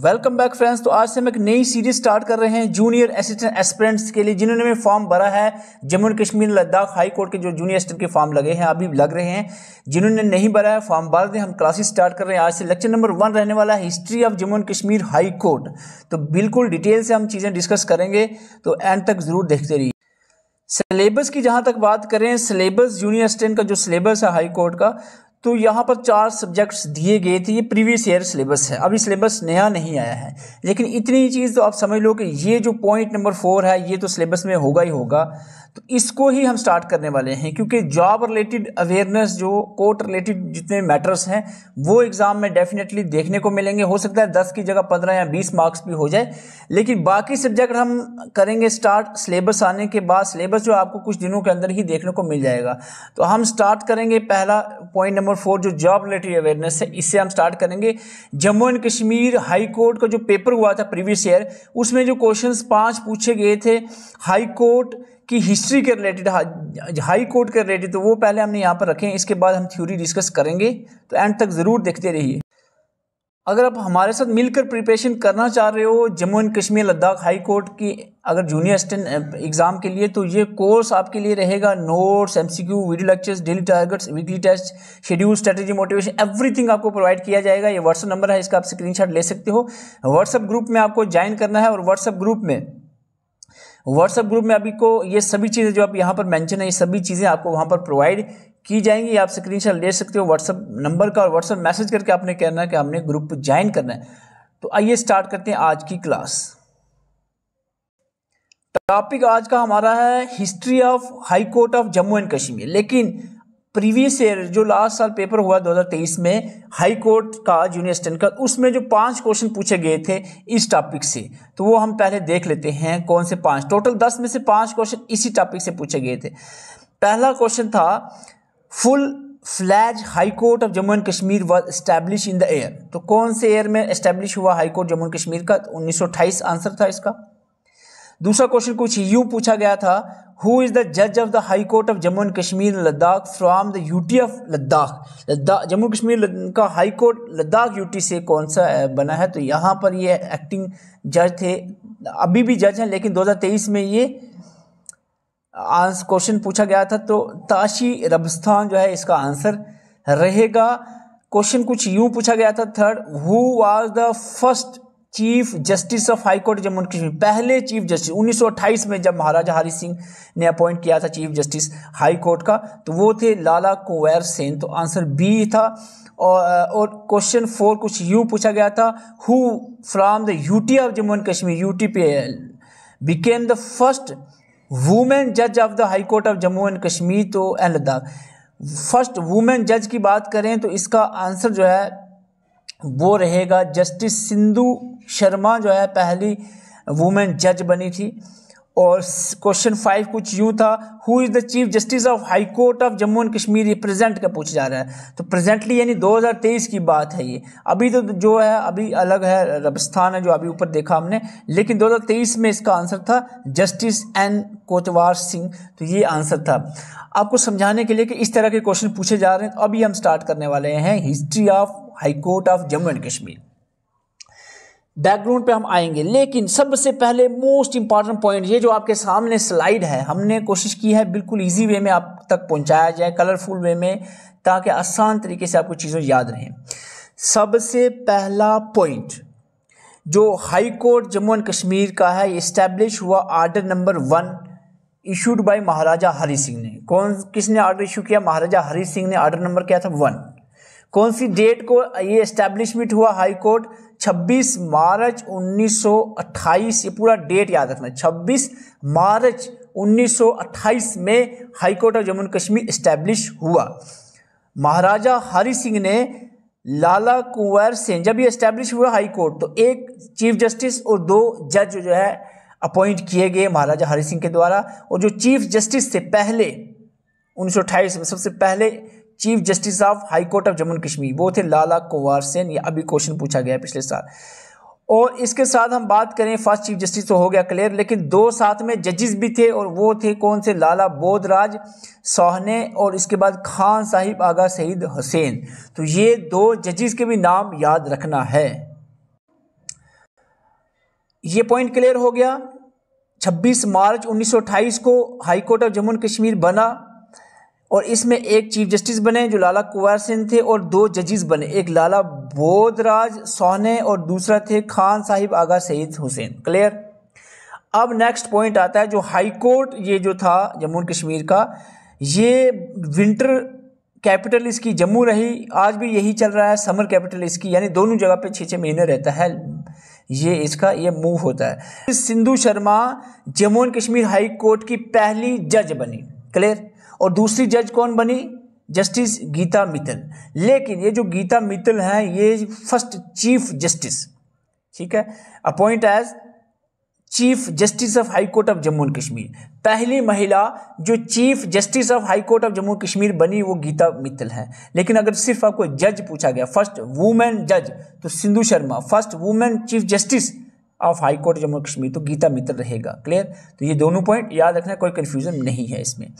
welcome back friends तो आज से हम एक नई सीरीज स्टार्ट कर रहे हैं जूनियर असिस्टेंट एस्पिरेंट्स के लिए जिन्होंने में फॉर्म भरा है Jammu and Kashmir Ladakh high court के जो जूनियर असिस्टेंट के फॉर्म लगे हैं अभी लग रहे हैं जिन्होंने नहीं भरा है फॉर्म भर दें हम क्लासेस स्टार्ट कर रहे हैं आज से लेक्चर नंबर वन रहने वाला है history of Jammu and Kashmir high court तो बिल्कुल डिटेल से हम चीज़ें डिस्कस करेंगे तो एंड तक ज़रूर देखते रहिए सिलेबस की जहाँ तक बात करें सिलेबस जूनियर असिस्टेंट का जो सिलेबस है हाई कोर्ट का तो यहाँ पर चार सब्जेक्ट्स दिए गए थे ये प्रीवियस ईयर सिलेबस है अभी सिलेबस नया नहीं आया है लेकिन इतनी चीज़ तो आप समझ लो कि ये जो पॉइंट नंबर फोर है ये तो सिलेबस में होगा ही होगा तो इसको ही हम स्टार्ट करने वाले हैं क्योंकि जॉब रिलेटेड अवेयरनेस जो कोर्ट रिलेटेड जितने मैटर्स हैं वो एग्ज़ाम में डेफिनेटली देखने को मिलेंगे हो सकता है दस की जगह पंद्रह या बीस मार्क्स भी हो जाए लेकिन बाकी सब्जेक्ट हम करेंगे स्टार्ट सिलेबस आने के बाद सिलेबस जो आपको कुछ दिनों के अंदर ही देखने को मिल जाएगा तो हम स्टार्ट करेंगे पहला पॉइंट नंबर फोर जो जॉब रिलेटेड अवेयरनेस है इससे हम स्टार्ट करेंगे Jammu and Kashmir high court का जो पेपर हुआ था प्रीवियस ईयर उसमें जो क्वेश्चंस पांच पूछे गए थे हाई कोर्ट की हिस्ट्री के रिलेटेड हाई कोर्ट के रिलेटेड तो वो पहले हमने यहाँ पर रखे इसके बाद हम थ्योरी डिस्कस करेंगे तो एंड तक ज़रूर देखते रहिए अगर आप हमारे साथ मिलकर प्रिपरेशन करना चाह रहे हो Jammu and Kashmir Ladakh high court की अगर जूनियर असिस्टेंट एग्ज़ाम के लिए तो ये कोर्स आपके लिए रहेगा notes MCQ video lectures daily targets weekly test schedule strategy motivation everything आपको प्रोवाइड किया जाएगा ये व्हाट्सअप नंबर है इसका आप स्क्रीन ले सकते हो व्हाट्सअप ग्रुप में आपको ज्वाइन करना है और व्हाट्सअप ग्रुप में व्हाट्सएप ग्रुप में अभी को ये सभी चीज़ें जो आप यहाँ पर मैंशन है ये सभी चीज़ें आपको वहाँ पर प्रोवाइड की जाएंगी आप स्क्रीनशॉट ले सकते हो व्हाट्सअप नंबर का और व्हाट्सअप मैसेज करके आपने कहना है कि हमने ग्रुप ज्वाइन करना है तो आइए स्टार्ट करते हैं आज की क्लास टॉपिक आज का हमारा है history of high court of Jammu and Kashmir लेकिन प्रीवियस ईयर जो लास्ट साल पेपर हुआ 2023 में हाई कोर्ट का जूनियर स्टैंड का उसमें जो पांच क्वेश्चन पूछे गए थे इस टॉपिक से तो वो हम पहले देख लेते हैं कौन से पांच टोटल दस में से पांच क्वेश्चन इसी टॉपिक से पूछे गए थे पहला क्वेश्चन था full fledged high court of Jammu and Kashmir was establish in the year तो कौन से एयर में एस्टैब्लिश हुआ high court Jammu and Kashmir का उन्नीस आंसर था इसका दूसरा क्वेश्चन कुछ यू पूछा गया था हु इज़ द जज of the high court of Jammu and Kashmir Ladakh from the UT of Ladakh Ladakh Jammu Kashmir का हाई कोर्ट लद्दाख यूटी से कौन सा बना है तो यहाँ पर ये एक्टिंग जज थे अभी भी जज हैं लेकिन 2023 में ये आंसर क्वेश्चन पूछा गया था तो ताशी रबस्थान जो है इसका आंसर रहेगा क्वेश्चन कुछ यूं पूछा गया था third who was the first chief justice of high court Jammu and Kashmir पहले चीफ जस्टिस 1928 में जब महाराजा हरि सिंह ने अपॉइंट किया था चीफ जस्टिस हाई कोर्ट का तो वो थे लाला कुवैर सेन तो आंसर बी था और और क्वेश्चन फोर कुछ यू पूछा गया था who from the UT of Jammu and Kashmir यू पी पे बिकेम द फर्स्ट वुमेन जज of the high court of Jammu and Kashmir तो एंड लद्दाख फर्स्ट वुमेन जज की बात करें तो इसका आंसर जो है वो रहेगा जस्टिस सिंधु शर्मा जो है पहली वुमेन जज बनी थी और क्वेश्चन फाइव कुछ यूं था who is the chief justice of high court of Jammu and Kashmir ये प्रेजेंट का पूछा जा रहा है तो प्रेजेंटली यानी 2023 की बात है ये अभी तो जो है अभी अलग है रबस्थान है जो अभी ऊपर देखा हमने लेकिन 2023 में इसका आंसर था जस्टिस एन कोतवार सिंह तो ये आंसर था आपको समझाने के लिए कि इस तरह के क्वेश्चन पूछे जा रहे हैं तो अभी हम स्टार्ट करने वाले हैं history of high court of Jammu and Kashmir background पे हम आएंगे लेकिन सबसे पहले मोस्ट इंपॉर्टेंट पॉइंट ये जो आपके सामने स्लाइड है हमने कोशिश की है बिल्कुल इजी वे में आप तक पहुंचाया जाए कलरफुल वे में ताकि आसान तरीके से आपको चीज़ें याद रहें सबसे पहला पॉइंट जो high court Jammu and Kashmir का है इस्टेब्लिश हुआ order number one issued by Maharaja Hari Singh ने कौन किसने आर्डर इशू किया महाराजा हरी सिंह ने आर्डर नंबर क्या था वन कौन सी डेट को ये एस्टेब्लिशमेंट हुआ हाई कोर्ट 26 मार्च 1928 ये पूरा डेट याद रखना 26 मार्च 1928 में high court of Jammu Kashmir establish हुआ महाराजा हरि सिंह ने लाला कुंवर सेन जब ये इस्टेब्लिश हुआ हाई कोर्ट तो एक चीफ जस्टिस और दो जज जो है अपॉइंट किए गए महाराजा हरि सिंह के द्वारा और जो चीफ जस्टिस से पहले 1928 में सबसे पहले chief justice of high court of Jammu Kashmir वो थे लाला कुवार सेन ये अभी क्वेश्चन पूछा गया पिछले साल और इसके साथ हम बात करें फर्स्ट चीफ जस्टिस तो हो गया क्लियर लेकिन दो साथ में जजेस भी थे और वो थे कौन से लाला बोधराज सोहने और इसके बाद खान साहिब आगा सईद हुसैन तो ये दो जजेस के भी नाम याद रखना है ये पॉइंट क्लियर हो गया 26 मार्च 1928 को high court of Jammu Kashmir बना और इसमें एक चीफ जस्टिस बने जो लाला कुंवर सिंह थे और दो जजेस बने एक लाला बोधराज सोने और दूसरा थे खान साहिब आगा सईद हुसैन क्लियर अब नेक्स्ट पॉइंट आता है जो हाई कोर्ट ये जो था जम्मू एंड कश्मीर का ये विंटर कैपिटल इसकी जम्मू रही आज भी यही चल रहा है समर कैपिटल इसकी यानी दोनों जगह पे छः छः महीने रहता है ये इसका ये मूव होता है Sindhu Sharma Jammu and Kashmir high court की पहली जज बनी क्लियर और दूसरी जज कौन बनी जस्टिस गीता मित्तल लेकिन ये जो गीता मित्तल हैं ये फर्स्ट चीफ जस्टिस ठीक है appoint as chief justice of high court of Jammu and Kashmir पहली महिला जो chief justice of high court of Jammu Kashmir बनी वो गीता मित्तल है लेकिन अगर सिर्फ आपको जज पूछा गया फर्स्ट वुमेन जज तो Sindhu Sharma first women chief justice of high court Jammu Kashmir तो गीता मित्तल रहेगा क्लियर तो ये दोनों पॉइंट याद रखना कोई कन्फ्यूजन नहीं है इसमें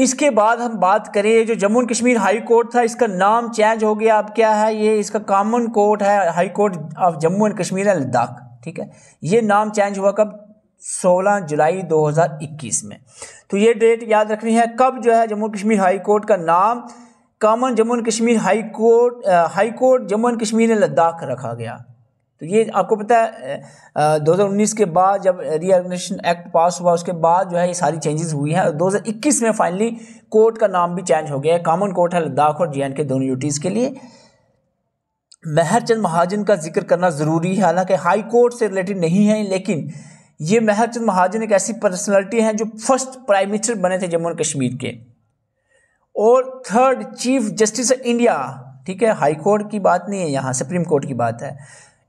इसके बाद हम बात करें जो Jammu and Kashmir high court था इसका नाम चेंज हो गया अब क्या है ये इसका कॉमन कोर्ट है high court of Jammu and Kashmir and Ladakh ठीक है ये नाम चेंज हुआ कब 16 जुलाई 2021 में तो ये डेट याद रखनी है कब जो है जम्मू कश्मीर हाई कोर्ट का नाम common Jammu and Kashmir high court high court Jammu and Kashmir and Ladakh रखा गया तो ये आपको पता है 2019 के बाद जब रीऑर्गेनाइजेशन एक्ट पास हुआ उसके बाद जो है ये सारी चेंजेस हुई हैं और 2021 में फाइनली कोर्ट का नाम भी चेंज हो गया है कॉमन कोर्ट है लद्दाख और जे के दोनों यूटीज़ के लिए महर महाजन का जिक्र करना ज़रूरी है हालांकि हाई कोर्ट से रिलेटेड नहीं है लेकिन ये महरचंद महाजन एक ऐसी पर्सनैलिटी हैं जो फर्स्ट प्राइम मिनिस्टर बने थे जम्मू एंड कश्मीर के और third chief justice of India ठीक है हाई कोर्ट की बात नहीं है यहाँ सुप्रीम कोर्ट की बात है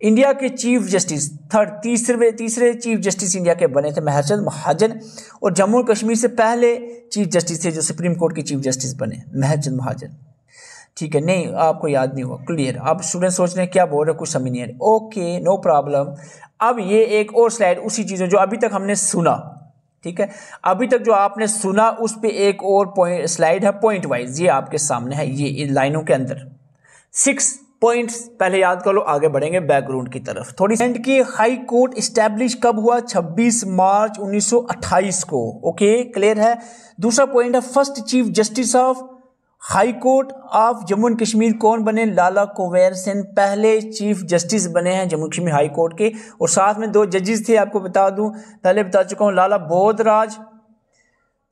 इंडिया के चीफ जस्टिस थर्ड तीसरे तीसरे चीफ जस्टिस इंडिया के बने थे महर्षद महाजन और जम्मू कश्मीर से पहले चीफ जस्टिस थे जो सुप्रीम कोर्ट के चीफ जस्टिस बने महर्षद महाजन ठीक है नहीं आपको याद नहीं हुआ क्लियर आप स्टूडेंट सोच रहे हैं क्या बोल रहे कुछ समझ नहीं आ ओके नो प्रॉब्लम अब ये एक और स्लाइड उसी चीज़ों जो अभी तक हमने सुना ठीक है अभी तक जो आपने सुना उस पर एक और पॉइंट स्लाइड है पॉइंट वाइज ये आपके सामने है ये इन लाइनों के अंदर सिक्स पॉइंट्स पहले याद कर लो आगे बढ़ेंगे बैकग्राउंड की तरफ थोड़ी सेंट की हाई कोर्ट स्टैब्लिश कब हुआ 26 मार्च 1928 को ओके क्लियर है दूसरा पॉइंट है first chief justice of high court of Jammu and Kashmir कौन बने लाला कुंवर सेन पहले चीफ जस्टिस बने हैं जम्मू कश्मीर हाई कोर्ट के और साथ में दो जजेस थे आपको बता दूं पहले बता चुका हूं लाला बोधराज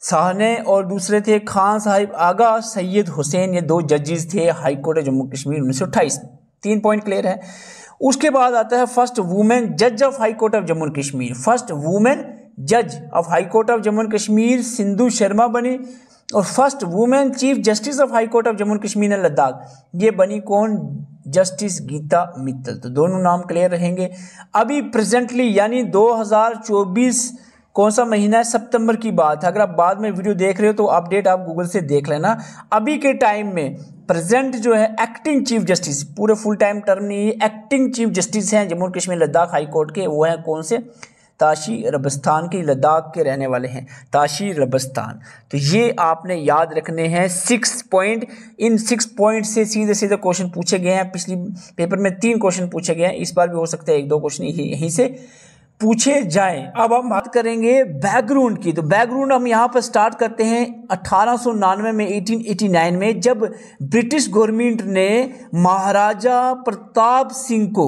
साहने और दूसरे थे खान साहिब आगा सैयद हुसैन ये दो जजेस थे हाई कोर्ट जम्मू कश्मीर उन्नीस सौ अट्ठाईस तीन पॉइंट क्लियर है उसके बाद आता है फर्स्ट वुमेन जज of high court of Jammu Kashmir first women जज of high court of Jammu Kashmir Sindhu Sharma बनी और first women chief justice of high court of Jammu Kashmir and Ladakh ये बनी कौन जस्टिस गीता मित्तल तो दोनों नाम क्लियर रहेंगे अभी प्रेजेंटली यानी चौबीस कौन सा महीना है सितंबर की बात है अगर आप बाद में वीडियो देख रहे हो तो अपडेट आप गूगल से देख लेना अभी के टाइम में प्रेजेंट जो है एक्टिंग चीफ जस्टिस पूरे फुल टाइम टर्म नहीं एक्टिंग चीफ जस्टिस हैं जम्मू कश्मीर लद्दाख हाई कोर्ट के वो हैं कौन से ताशी रबस्तान के लद्दाख के रहने वाले हैं ताशी रबस्तान तो ये आपने याद रखने हैं सिक्स पॉइंट इन सिक्स पॉइंट से सीधे सीधे क्वेश्चन पूछे गए हैं पिछली पेपर में तीन क्वेश्चन पूछे गए हैं इस बार भी हो सकता है एक दो क्वेश्चन यहीं से पूछे जाए अब हम बात करेंगे बैकग्राउंड की तो बैकग्राउंड हम यहाँ पर स्टार्ट करते हैं अठारह में 1889 में जब ब्रिटिश गवर्नमेंट ने महाराजा प्रताप सिंह को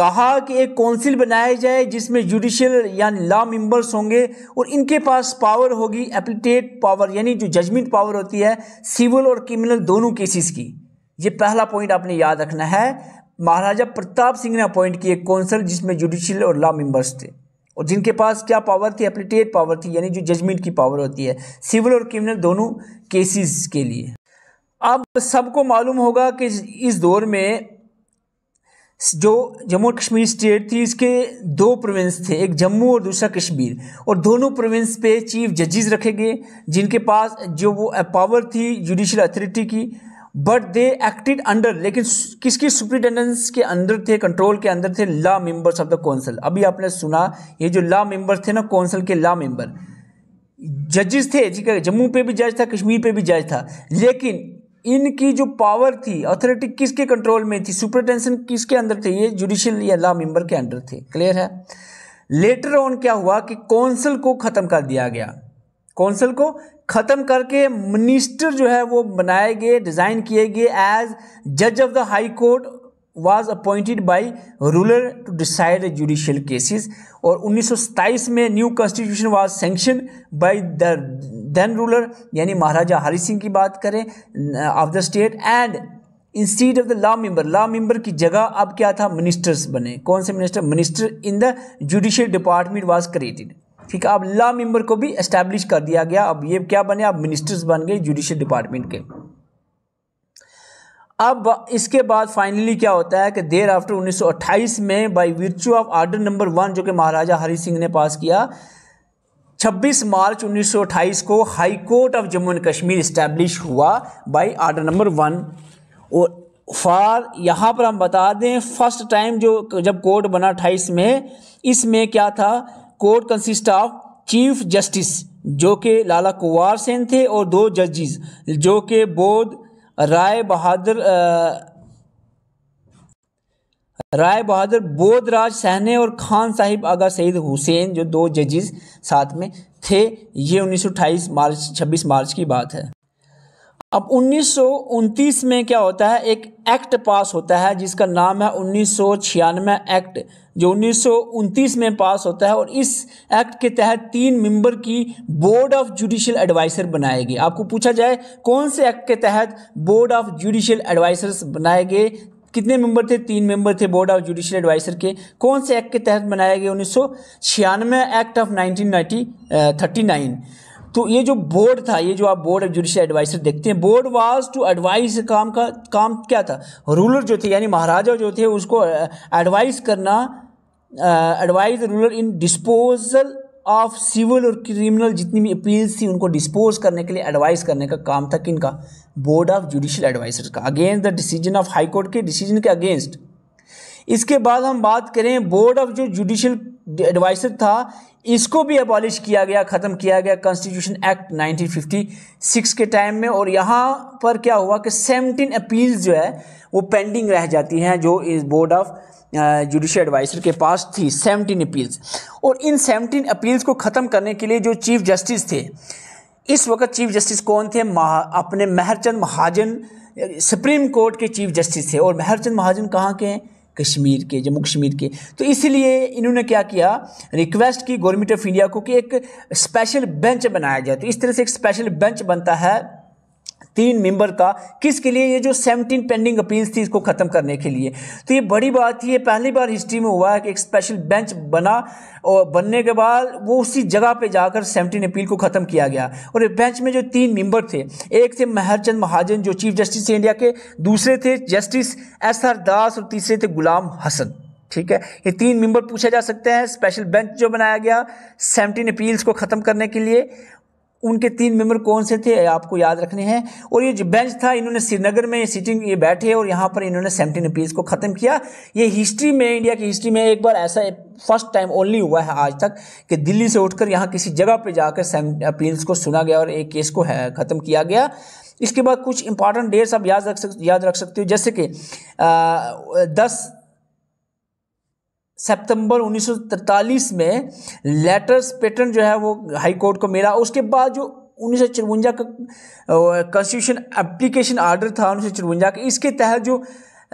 कहा कि एक काउंसिल बनाया जाए जिसमें जुडिशियल यानी लॉ मेंबर्स होंगे और इनके पास पावर होगी एप्लीटेट पावर यानी जो जजमेंट पावर होती है सिविल और क्रिमिनल दोनों केसेस की ये पहला पॉइंट आपने याद रखना है महाराजा प्रताप सिंह ने अपॉइंट किए कौंसल जिसमें जुडिशियल और लॉ मेंबर्स थे और जिनके पास क्या पावर थी एप्लीटेट पावर थी यानी जो जजमेंट की पावर होती है सिविल और क्रिमिनल दोनों केसेस के लिए अब सबको मालूम होगा कि इस दौर में जो जम्मू कश्मीर स्टेट थी इसके दो प्रोविंस थे एक जम्मू और दूसरा कश्मीर और दोनों प्रोविंस पे चीफ जजेस रखे गए जिनके पास जो वो पावर थी जुडिशल अथॉरिटी की बट दे एक्टेड अंडर लेकिन किसकी सुप्रिटेंडेंस के अंदर थे कंट्रोल के अंदर थे law members of the council अभी आपने सुना ये जो ला मेंबर्स थे ना कौंसिल के ला मेंबर जजेस थे ठीक है जम्मू पे भी जज था कश्मीर पे भी जज था लेकिन इनकी जो पावर थी अथॉरिटी किसके कंट्रोल में थी सुपरिटेंशन किसके अंदर थे ये जुडिशियल या ला मेंबर के अंडर थे क्लियर है लेटर ऑन क्या हुआ कि कौंसिल को ख़त्म कर दिया गया कौंसिल को ख़त्म करके मिनिस्टर जो है वो बनाए गए डिज़ाइन किए गए एज जज of the high court was appointed by ruler to decide judicial cases और 1927 में new constitution was sanction by the then ruler यानी महाराजा हरि सिंह की बात करें of the state and instead of the law member law member की जगह अब क्या था मिनिस्टर्स बने कौन से minister minister in the judicial department was created ठीक है अब ला मेंबर को भी इस्टेब्लिश कर दिया गया अब ये क्या बने अब मिनिस्टर्स बन गए जुडिशियल डिपार्टमेंट के अब इसके बाद फाइनली क्या होता है कि देर आफ्टर 1928 में by virtue of order number one जो कि महाराजा हरि सिंह ने पास किया 26 मार्च 1928 को high court of Jammu and Kashmir establish हुआ बाय आर्डर नंबर वन और फार यहाँ पर हम बता दें फर्स्ट टाइम जो जब कोर्ट बना 28 में इसमें क्या था court consist of chief justice जो कि लाला कुवार सेन थे और दो जजिस जो कि बोध राय बहादुर राय बहादुर बोधराज सहने और खान साहिब आगा सईद हुसैन जो दो जजिस साथ में थे ये 1928 मार्च 26 मार्च की बात है अब उन्नीस में क्या होता है एक एक्ट पास होता है जिसका नाम है उन्नीस एक्ट जो उन्नीस में पास होता है और इस एक्ट के तहत तीन मेंबर की बोर्ड ऑफ जुडिशियल एडवाइसर बनाए गए आपको पूछा जाए कौन से एक्ट के तहत बोर्ड ऑफ जुडिशियल एडवाइसर्स बनाए गए कितने मेंबर थे तीन मेंबर थे बोर्ड ऑफ जुडिशियल एडवाइजर के कौन से एक्ट के तहत बनाए गए उन्नीस act of nineteen thirty nine तो ये जो बोर्ड था ये जो आप बोर्ड ऑफ जुडिशियल एडवाइसर देखते हैं बोर्ड वाज टू एडवाइस काम का काम क्या था रूलर जो थे यानी महाराजा जो थे उसको एडवाइस uh, करना advise ruler in disposal of civil और क्रिमिनल जितनी भी अपील्स थी उनको डिस्पोज करने के लिए एडवाइस करने का काम था किन का बोर्ड ऑफ जुडिशियल एडवाइजर का against the decision of high court के डिसीजन के अगेंस्ट इसके बाद हम बात करें बोर्ड ऑफ जो जुडिशल एडवाइसर था इसको भी अबॉलिश किया गया ख़त्म किया गया कॉन्स्टिट्यूशन एक्ट 1956 के टाइम में और यहाँ पर क्या हुआ कि 17 अपील्स जो है वो पेंडिंग रह जाती हैं जो इस बोर्ड ऑफ जुडिशल एडवाइसर के पास थी 17 अपील्स और इन 17 अपील्स को ख़त्म करने के लिए जो चीफ जस्टिस थे इस वक्त चीफ जस्टिस कौन थे महा, अपने महरचंद महाजन सुप्रीम कोर्ट के चीफ जस्टिस थे और महरचंद महाजन कहाँ के हैं कश्मीर के जम्मू कश्मीर के तो इसलिए इन्होंने क्या किया रिक्वेस्ट की गवर्नमेंट ऑफ इंडिया को कि एक स्पेशल बेंच बनाया जाए तो इस तरह से एक स्पेशल बेंच बनता है तीन मेंबर का किसके लिए ये जो 17 पेंडिंग अपील्स थी इसको ख़त्म करने के लिए तो ये बड़ी बात थी ये पहली बार हिस्ट्री में हुआ है कि एक स्पेशल बेंच बना और बनने के बाद वो उसी जगह पे जाकर सेवनटीन अपील को ख़त्म किया गया और बेंच में जो तीन मेंबर थे एक थे महरचंद महाजन जो चीफ जस्टिस थे इंडिया के दूसरे थे जस्टिस एस आर दास और तीसरे थे गुलाम हसन ठीक है ये तीन मेंबर पूछे जा सकते हैं स्पेशल बेंच जो बनाया गया सेवनटीन अपील्स को ख़त्म करने के लिए उनके तीन मेंबर कौन से थे आपको याद रखने हैं और ये जो बेंच था इन्होंने श्रीनगर में सिटिंग ये बैठे और यहाँ पर इन्होंने सेवनटीन अपील्स को ख़त्म किया ये हिस्ट्री में इंडिया की हिस्ट्री में एक बार ऐसा फर्स्ट टाइम ओनली हुआ है आज तक कि दिल्ली से उठकर यहाँ किसी जगह पे जाकर सेवन अपील्स को सुना गया और एक केस को ख़त्म किया गया इसके बाद कुछ इंपॉर्टेंट डेट्स आप याद रख सक याद रख सकते हो जैसे कि दस सितंबर 1943 में लेटर्स पेटर्न जो है वो हाई कोर्ट को मिला उसके बाद जो उन्नीस का कॉन्स्टिट्यूशन एप्लीकेशन आर्डर था उन्नीस का इसके तहत जो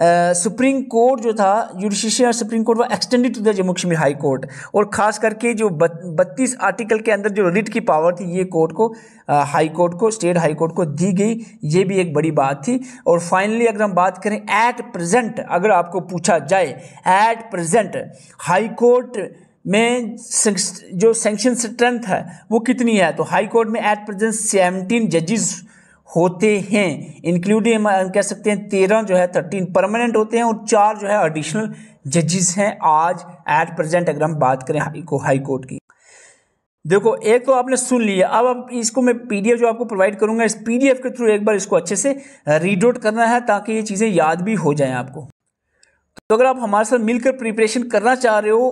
सुप्रीम कोर्ट जो था जुडिशियल सुप्रीम कोर्ट वो extended to the Jammu Kashmir high court और ख़ास करके जो बत्तीस आर्टिकल के अंदर जो रिट की पावर थी ये कोर्ट को आ, हाई कोर्ट को स्टेट हाई कोर्ट को दी गई ये भी एक बड़ी बात थी और फाइनली अगर हम बात करें एट प्रेजेंट अगर आपको पूछा जाए एट प्रेजेंट हाई कोर्ट में जो सेंक्शन स्ट्रेंथ है वो कितनी है तो हाई कोर्ट में एट प्रेजेंट सेवनटीन जजेस होते हैं इंक्लूडिंग हम कह सकते हैं तेरह जो है थर्टीन परमानेंट होते हैं और चार जो है एडिशनल जजेस हैं आज एट प्रेजेंट अगर हम बात करें हाई को हाई कोर्ट की देखो एक तो आपने सुन लिया अब अब इसको मैं पीडीएफ जो आपको प्रोवाइड करूंगा इस पीडीएफ के थ्रू एक बार इसको अच्छे से रीड आउट करना है ताकि ये चीज़ें याद भी हो जाएं आपको तो अगर आप हमारे साथ मिलकर प्रिपरेशन करना चाह रहे हो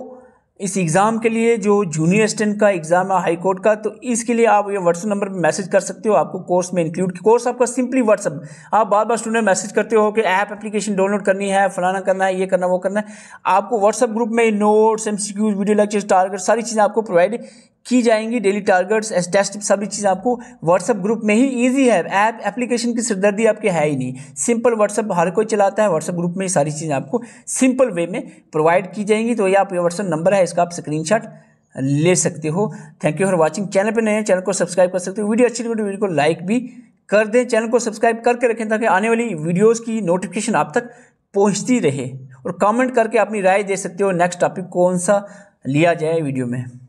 इस एग्ज़ाम के लिए जो जूनियर असिस्टेंट का एग्ज़ाम है हाई कोर्ट का तो इसके लिए आप ये व्हाट्सअप नंबर पर मैसेज कर सकते हो आपको कोर्स में इंक्लूड कोर्स आपका सिंपली व्हाट्सअप आप बार बार स्टूडेंट मैसेज करते हो कि ऐप एप्लीकेशन डाउनलोड करनी है फलाना करना है ये करना वो करना है आपको व्हाट्सअप ग्रुप में नोट्स एम वीडियो लेक्चर टारगेट सारी चीज़ें आपको प्रोवाइड की जाएंगी डेली टारगेट्स एस टेस्ट सभी चीज़ आपको व्हाट्सअप ग्रुप में ही ईजी है ऐप एप्लीकेशन की सिरदर्दी आपके है ही नहीं सिंपल व्हाट्सअप हर कोई चलाता है व्हाट्सअप ग्रुप में ही सारी चीज़ें आपको सिंपल वे में प्रोवाइड की जाएंगी तो ये आप व्हाट्सअप नंबर है इसका आप स्क्रीनशॉट ले सकते हो thank you for watching channel पर नए हैं चैनल को सब्सक्राइब कर सकते हो वीडियो अच्छी लगी वीडियो तो को लाइक भी कर दें चैनल को सब्सक्राइब करके रखें ताकि आने वाली वीडियोस की नोटिफिकेशन आप तक पहुंचती रहे और कमेंट करके अपनी राय दे सकते हो नेक्स्ट टॉपिक कौन सा लिया जाए वीडियो में